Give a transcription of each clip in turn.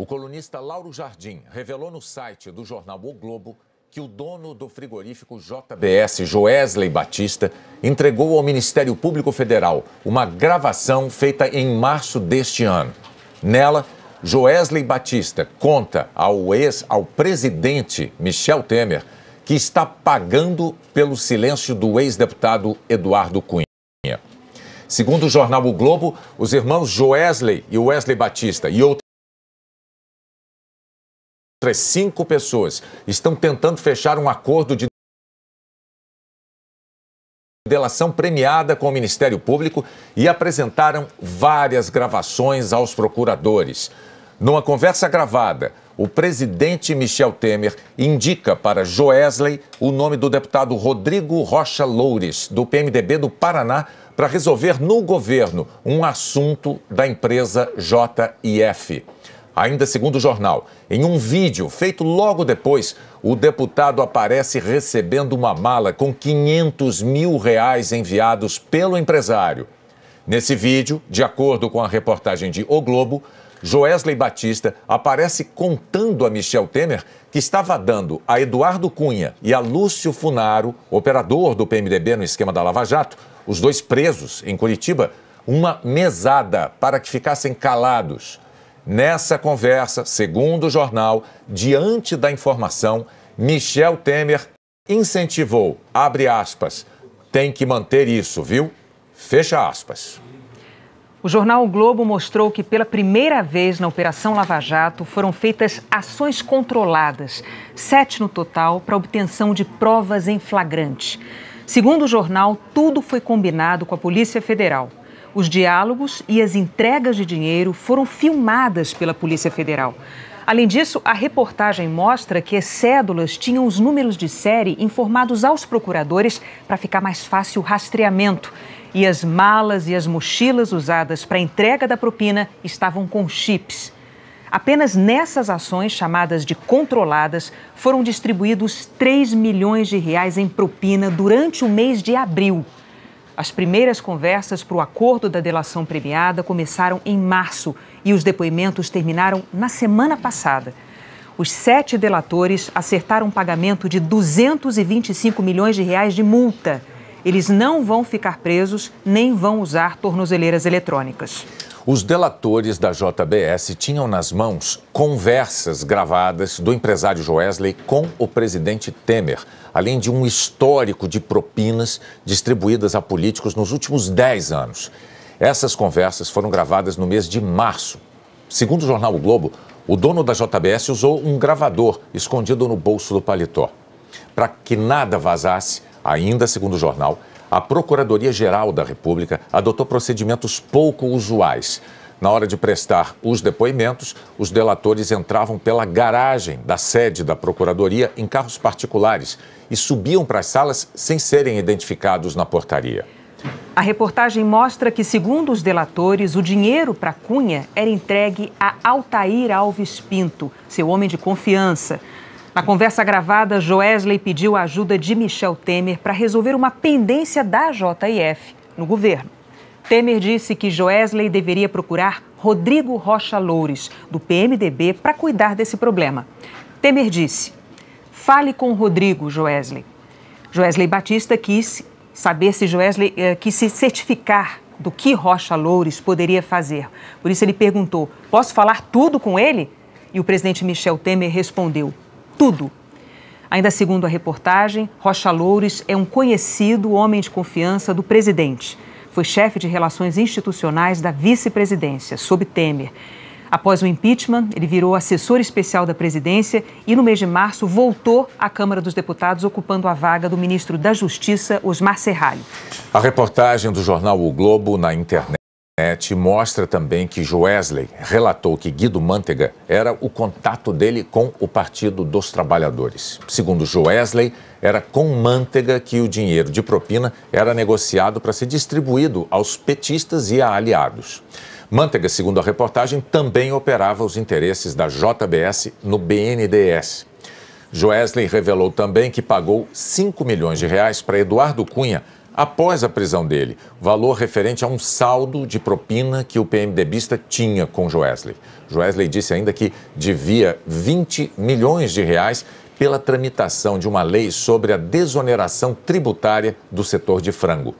O colunista Lauro Jardim revelou no site do jornal O Globo que o dono do frigorífico JBS, Joesley Batista, entregou ao Ministério Público Federal uma gravação feita em março deste ano. Nela, Joesley Batista conta ao ex, ao presidente Michel Temer, que está pagando pelo silêncio do ex-deputado Eduardo Cunha. Segundo o jornal O Globo, os irmãos Joesley e Wesley Batista e outros outras cinco pessoas estão tentando fechar um acordo de delação premiada com o Ministério Público e apresentaram várias gravações aos procuradores. Numa conversa gravada, o presidente Michel Temer indica para Joesley o nome do deputado Rodrigo Rocha Loures, do PMDB do Paraná, para resolver no governo um assunto da empresa JIF. Ainda segundo o jornal, em um vídeo feito logo depois, o deputado aparece recebendo uma mala com 500 mil reais enviados pelo empresário. Nesse vídeo, de acordo com a reportagem de O Globo, Joesley Batista aparece contando a Michel Temer que estava dando a Eduardo Cunha e a Lúcio Funaro, operador do PMDB no esquema da Lava Jato, os dois presos em Curitiba, uma mesada para que ficassem calados. Nessa conversa, segundo o jornal, diante da informação, Michel Temer incentivou, abre aspas, tem que manter isso, viu? Fecha aspas. O jornal o Globo mostrou que, pela primeira vez na Operação Lava Jato, foram feitas ações controladas, sete no total, para obtenção de provas em flagrante. Segundo o jornal, tudo foi combinado com a Polícia Federal. Os diálogos e as entregas de dinheiro foram filmadas pela Polícia Federal. Além disso, a reportagem mostra que as cédulas tinham os números de série informados aos procuradores para ficar mais fácil o rastreamento. E as malas e as mochilas usadas para a entrega da propina estavam com chips. Apenas nessas ações, chamadas de controladas, foram distribuídos 3 milhões de reais em propina durante o mês de abril. As primeiras conversas para o acordo da delação premiada começaram em março e os depoimentos terminaram na semana passada. Os sete delatores acertaram um pagamento de 225 milhões de reais de multa. Eles não vão ficar presos nem vão usar tornozeleiras eletrônicas. Os delatores da JBS tinham nas mãos conversas gravadas do empresário Joesley com o presidente Temer, além de um histórico de propinas distribuídas a políticos nos últimos 10 anos. Essas conversas foram gravadas no mês de março. Segundo o jornal o Globo, o dono da JBS usou um gravador escondido no bolso do paletó. Para que nada vazasse, Ainda segundo o jornal, a Procuradoria-Geral da República adotou procedimentos pouco usuais. Na hora de prestar os depoimentos, os delatores entravam pela garagem da sede da Procuradoria em carros particulares e subiam para as salas sem serem identificados na portaria. A reportagem mostra que, segundo os delatores, o dinheiro para Cunha era entregue a Altair Alves Pinto, seu homem de confiança. Na conversa gravada, Joesley pediu a ajuda de Michel Temer para resolver uma pendência da JF no governo. Temer disse que Joesley deveria procurar Rodrigo Rocha Loures, do PMDB, para cuidar desse problema. Temer disse: Fale com Rodrigo, Joesley. Joesley Batista quis saber se Joesley eh, quis se certificar do que Rocha Loures poderia fazer. Por isso ele perguntou: Posso falar tudo com ele? E o presidente Michel Temer respondeu: tudo. Ainda segundo a reportagem, Rocha Loures é um conhecido homem de confiança do presidente. Foi chefe de relações institucionais da vice-presidência, sob Temer. Após o impeachment, ele virou assessor especial da presidência e, no mês de março, voltou à Câmara dos Deputados, ocupando a vaga do ministro da Justiça, Osmar Serralho. A reportagem do jornal O Globo na internet. É, mostra também que Joesley relatou que Guido Mantega era o contato dele com o Partido dos Trabalhadores. Segundo Joesley, era com Mantega que o dinheiro de propina era negociado para ser distribuído aos petistas e a aliados. Mantega, segundo a reportagem, também operava os interesses da JBS no BNDS. Joesley revelou também que pagou 5 milhões de reais para Eduardo Cunha após a prisão dele, valor referente a um saldo de propina que o PMDBista tinha com Joesley. Joesley disse ainda que devia 20 milhões de reais pela tramitação de uma lei sobre a desoneração tributária do setor de frango.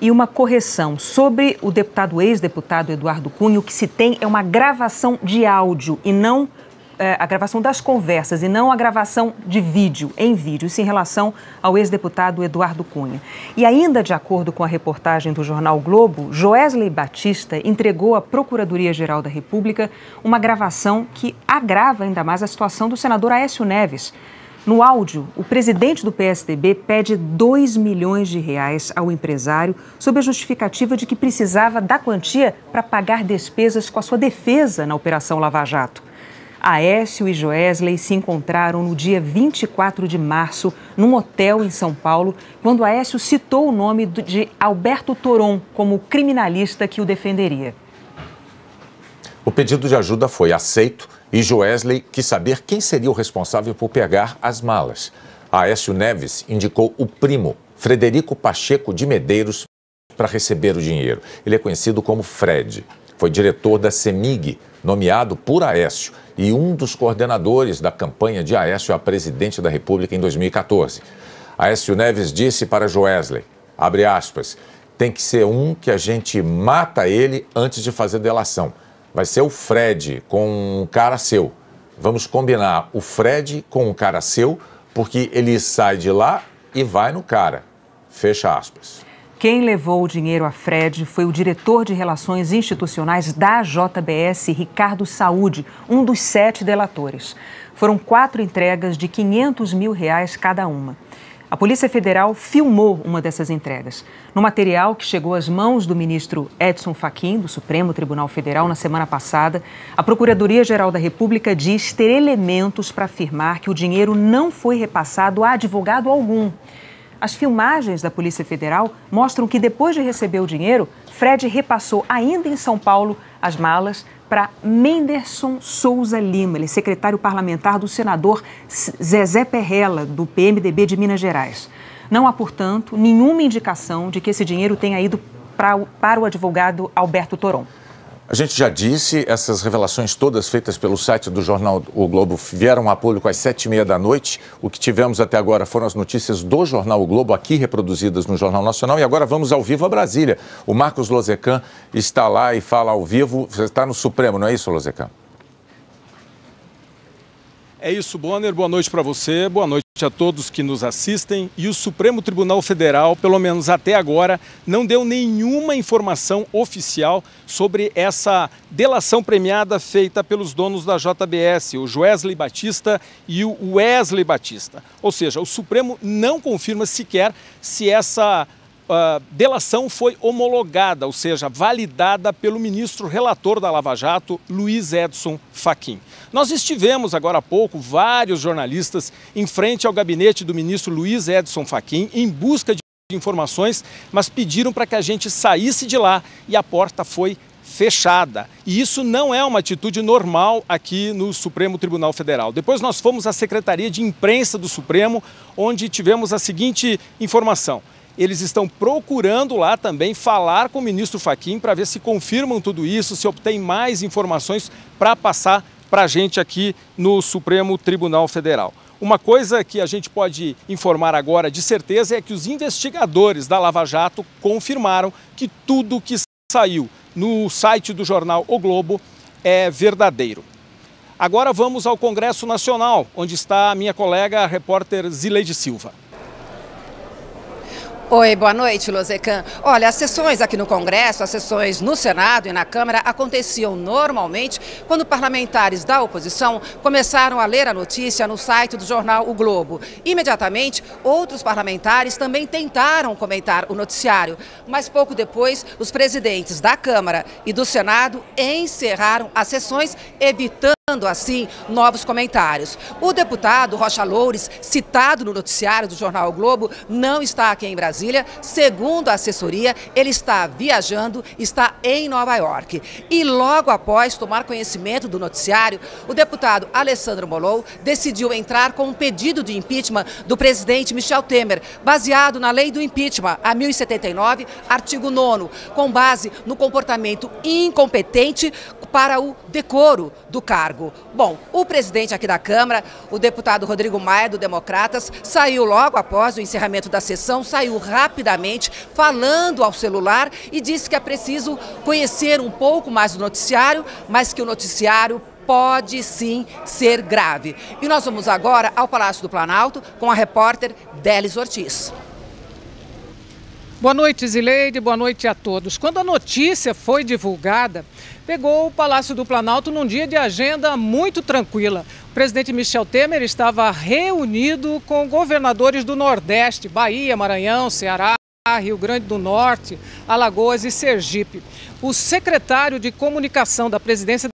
E uma correção sobre o deputado ex-deputado Eduardo Cunha, o que se tem é uma gravação de áudio e não é, a gravação das conversas e não a gravação de vídeo, em vídeo, isso em relação ao ex-deputado Eduardo Cunha. E ainda de acordo com a reportagem do jornal Globo, Joesley Batista entregou à Procuradoria-Geral da República uma gravação que agrava ainda mais a situação do senador Aécio Neves. No áudio, o presidente do PSDB pede 2 milhões de reais ao empresário sob a justificativa de que precisava da quantia para pagar despesas com a sua defesa na Operação Lava Jato. Aécio e Joesley se encontraram no dia 24 de março, num hotel em São Paulo, quando Aécio citou o nome de Alberto Toron como criminalista que o defenderia. O pedido de ajuda foi aceito e Joesley quis saber quem seria o responsável por pegar as malas. Aécio Neves indicou o primo, Frederico Pacheco de Medeiros, para receber o dinheiro. Ele é conhecido como Fred. Foi diretor da CEMIG, nomeado por Aécio, e um dos coordenadores da campanha de Aécio a presidente da República em 2014. Aécio Neves disse para Joesley, abre aspas, tem que ser um que a gente mata ele antes de fazer delação. Vai ser o Fred com um cara seu. Vamos combinar o Fred com um cara seu, porque ele sai de lá e vai no cara. Fecha aspas. Quem levou o dinheiro a Fred foi o diretor de Relações Institucionais da JBS, Ricardo Saúde, um dos sete delatores. Foram quatro entregas de 500 mil reais cada uma. A Polícia Federal filmou uma dessas entregas. No material que chegou às mãos do ministro Edson Fachin, do Supremo Tribunal Federal, na semana passada, a Procuradoria-Geral da República diz ter elementos para afirmar que o dinheiro não foi repassado a advogado algum. As filmagens da Polícia Federal mostram que depois de receber o dinheiro, Fred repassou ainda em São Paulo as malas para Menderson Souza Lima, ele é secretário parlamentar do senador Zezé Perrella, do PMDB de Minas Gerais. Não há, portanto, nenhuma indicação de que esse dinheiro tenha ido para o advogado Alberto Toron. A gente já disse, essas revelações todas feitas pelo site do jornal O Globo vieram a público às sete e meia da noite. O que tivemos até agora foram as notícias do jornal O Globo, aqui reproduzidas no Jornal Nacional. E agora vamos ao vivo a Brasília. O Marcos Lozecan está lá e fala ao vivo. Você está no Supremo, não é isso, Lozecan? É isso, Bonner. Boa noite para você, boa noite a todos que nos assistem. E o Supremo Tribunal Federal, pelo menos até agora, não deu nenhuma informação oficial sobre essa delação premiada feita pelos donos da JBS, o Joesley Batista e o Wesley Batista. Ou seja, o Supremo não confirma sequer se essa a delação foi homologada, ou seja, validada pelo ministro relator da Lava Jato, Luiz Edson Fachin. Nós estivemos agora há pouco, vários jornalistas, em frente ao gabinete do ministro Luiz Edson Fachin, em busca de informações, mas pediram para que a gente saísse de lá e a porta foi fechada. E isso não é uma atitude normal aqui no Supremo Tribunal Federal. Depois nós fomos à Secretaria de Imprensa do Supremo, onde tivemos a seguinte informação. Eles estão procurando lá também falar com o ministro Faquim para ver se confirmam tudo isso, se obtém mais informações para passar para a gente aqui no Supremo Tribunal Federal. Uma coisa que a gente pode informar agora de certeza é que os investigadores da Lava Jato confirmaram que tudo que saiu no site do jornal O Globo é verdadeiro. Agora vamos ao Congresso Nacional, onde está a minha colega a repórter Zileide Silva. Oi, boa noite, Losecan. Olha, as sessões aqui no Congresso, as sessões no Senado e na Câmara aconteciam normalmente quando parlamentares da oposição começaram a ler a notícia no site do jornal O Globo. Imediatamente, outros parlamentares também tentaram comentar o noticiário, mas pouco depois, os presidentes da Câmara e do Senado encerraram as sessões, evitando assim novos comentários. O deputado Rocha Loures, citado no noticiário do jornal o Globo, não está aqui em Brasília. Segundo a assessoria, ele está viajando, está em Nova York. E logo após tomar conhecimento do noticiário, o deputado Alessandro Molou decidiu entrar com um pedido de impeachment do presidente Michel Temer, baseado na lei do impeachment, a 1079, artigo 9, com base no comportamento incompetente para o decoro do cargo cargo. Bom, o presidente aqui da Câmara, o deputado Rodrigo Maia, do Democratas, saiu logo após o encerramento da sessão, saiu rapidamente falando ao celular e disse que é preciso conhecer um pouco mais do noticiário, mas que o noticiário pode sim ser grave. E nós vamos agora ao Palácio do Planalto com a repórter Delis Ortiz. Boa noite, Zileide. Boa noite a todos. Quando a notícia foi divulgada, pegou o Palácio do Planalto num dia de agenda muito tranquila. O presidente Michel Temer estava reunido com governadores do Nordeste, Bahia, Maranhão, Ceará. Rio Grande do Norte, Alagoas e Sergipe. O secretário de Comunicação da Presidência